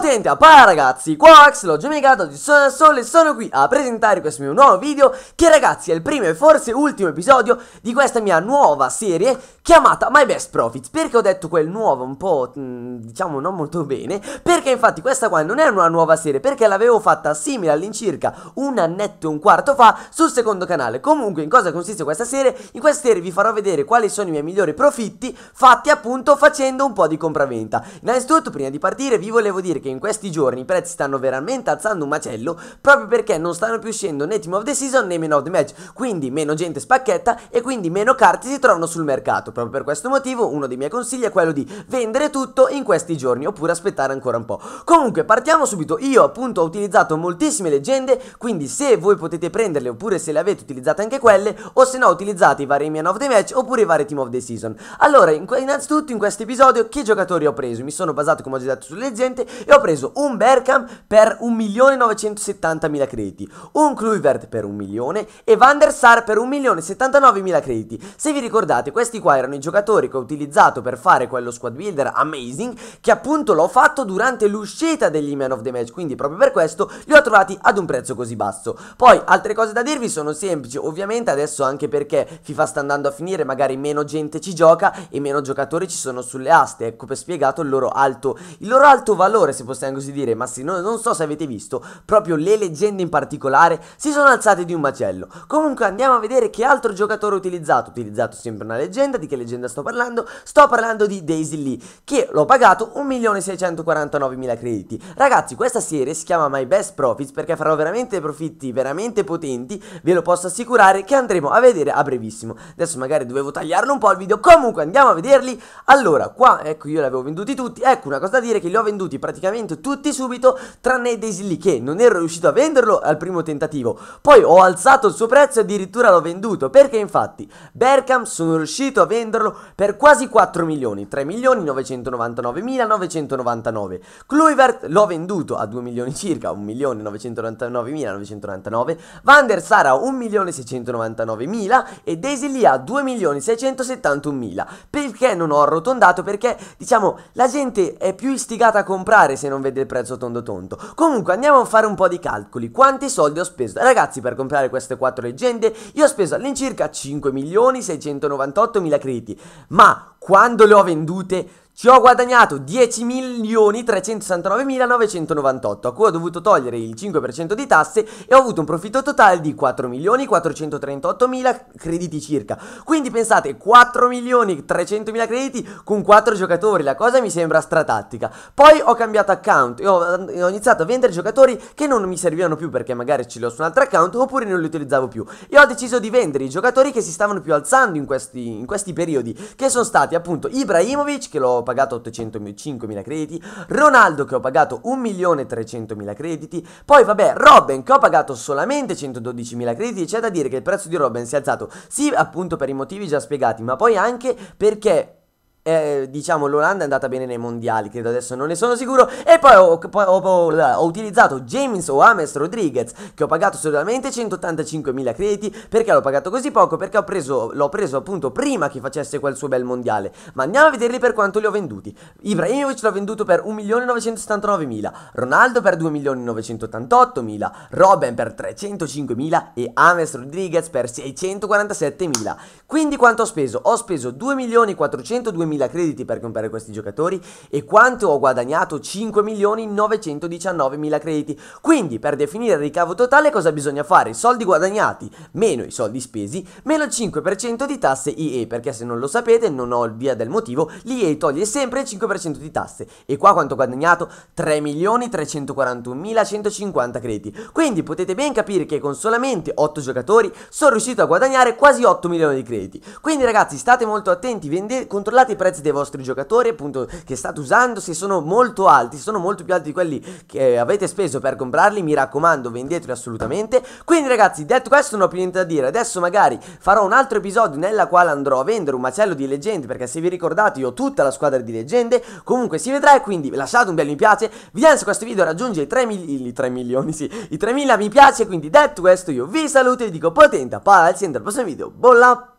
Potente a appare ragazzi, qua Axel, Giomicato di Sona Sole sono qui a presentare questo mio nuovo video che ragazzi è il primo e forse ultimo episodio di questa mia nuova serie chiamata My Best Profits perché ho detto quel nuovo un po' mm, diciamo non molto bene perché infatti questa qua non è una nuova serie perché l'avevo fatta simile all'incirca un annetto e un quarto fa sul secondo canale comunque in cosa consiste questa serie? In questa serie vi farò vedere quali sono i miei migliori profitti fatti appunto facendo un po' di compravendita innanzitutto prima di partire vi volevo dire che che in questi giorni i prezzi stanno veramente alzando un macello proprio perché non stanno più uscendo né Team of the Season né Men of the Match, quindi meno gente spacchetta e quindi meno carte si trovano sul mercato. Proprio per questo motivo uno dei miei consigli è quello di vendere tutto in questi giorni oppure aspettare ancora un po'. Comunque partiamo subito, io appunto ho utilizzato moltissime leggende, quindi se voi potete prenderle oppure se le avete utilizzate anche quelle o se no utilizzate i vari Men of the Match oppure i vari Team of the Season. Allora, innanzitutto in questo episodio che giocatori ho preso? Mi sono basato come ho già detto sulle leggende e ho ho preso un Bergkamp per 1.970.000 crediti, un Kluivert per 1 milione e Van der Sar per 1.079.000 crediti. Se vi ricordate, questi qua erano i giocatori che ho utilizzato per fare quello squad builder amazing che appunto l'ho fatto durante l'uscita degli Man of the Match, quindi proprio per questo li ho trovati ad un prezzo così basso. Poi altre cose da dirvi sono semplici, ovviamente adesso anche perché FIFA sta andando a finire, magari meno gente ci gioca e meno giocatori ci sono sulle aste, ecco per spiegato il loro alto, il loro alto valore se possiamo così dire, ma sì, no, non so se avete visto, proprio le leggende in particolare si sono alzate di un macello. Comunque andiamo a vedere che altro giocatore ho utilizzato, utilizzato sempre una leggenda, di che leggenda sto parlando? Sto parlando di Daisy Lee, che l'ho pagato 1.649.000 crediti. Ragazzi, questa serie si chiama My Best Profits perché farò veramente profitti veramente potenti, ve lo posso assicurare che andremo a vedere a brevissimo. Adesso magari dovevo tagliarlo un po' il video, comunque andiamo a vederli. Allora, qua, ecco io li avevo venduti tutti, ecco una cosa da dire che li ho venduti praticamente praticamente tutti subito tranne Daisy che non ero riuscito a venderlo al primo tentativo. Poi ho alzato il suo prezzo e addirittura l'ho venduto perché infatti Berkham sono riuscito a venderlo per quasi 4 milioni, 3 milioni 999.999. Kluivert l'ho venduto a 2 milioni circa, 1 milione 1.999.999. Van der Sara 1.699.000 e Daisy Lee a 2.671.000. Perché non ho arrotondato? Perché diciamo la gente è più istigata a comprare se non vede il prezzo tondo tondo. Comunque andiamo a fare un po' di calcoli. Quanti soldi ho speso? Ragazzi, per comprare queste quattro leggende io ho speso all'incirca 5.698.000 crediti. Ma quando le ho vendute ci ho guadagnato 10.369.998 a cui ho dovuto togliere il 5% di tasse e ho avuto un profitto totale di 4.438.000 crediti circa. Quindi pensate 4.300.000 crediti con 4 giocatori, la cosa mi sembra stratattica. Poi ho cambiato account e ho, ho iniziato a vendere giocatori che non mi servivano più perché magari ce li ho su un altro account oppure non li utilizzavo più. E ho deciso di vendere i giocatori che si stavano più alzando in questi, in questi periodi, che sono stati appunto Ibrahimovic che l'ho pagato 805.000 crediti, Ronaldo che ho pagato 1.300.000 crediti, poi vabbè Robben che ho pagato solamente 112.000 crediti, c'è da dire che il prezzo di Robben si è alzato sì appunto per i motivi già spiegati, ma poi anche perché eh, diciamo l'Olanda è andata bene nei mondiali, credo adesso non ne sono sicuro. E poi ho, ho, ho, ho utilizzato James o Ames Rodriguez, che ho pagato solamente 185.000 crediti. Perché l'ho pagato così poco? Perché preso, l'ho preso appunto prima che facesse quel suo bel mondiale. Ma andiamo a vederli per quanto li ho venduti. Ibrahimovic l'ho venduto per 1.979.000, Ronaldo per 2.988.000, Robben per 305.000 e Ames Rodriguez per 647.000. Quindi quanto ho speso? Ho speso 2.402.000 400.000 crediti per comprare questi giocatori e quanto ho guadagnato? 5.919.000 crediti. Quindi per definire il ricavo totale cosa bisogna fare? I soldi guadagnati meno i soldi spesi meno il 5% di tasse IE perché se non lo sapete non ho il via del motivo l'IE toglie sempre il 5% di tasse e qua quanto ho guadagnato? 3.341.150 crediti. Quindi potete ben capire che con solamente 8 giocatori sono riuscito a guadagnare quasi 8 milioni di crediti. Quindi ragazzi state molto attenti, controllate i prezzi prezzi dei vostri giocatori appunto che state usando se sono molto alti, sono molto più alti di quelli che eh, avete speso per comprarli mi raccomando vendeteli assolutamente quindi ragazzi detto questo non ho più niente da dire adesso magari farò un altro episodio nella quale andrò a vendere un macello di leggende perché se vi ricordate io ho tutta la squadra di leggende comunque si vedrà e quindi lasciate un bel mi piace vediamo se questo video raggiunge i 3, mili 3 milioni sì i 3000 mi piace quindi detto questo io vi saluto e vi dico potente palla al centro al prossimo video bolla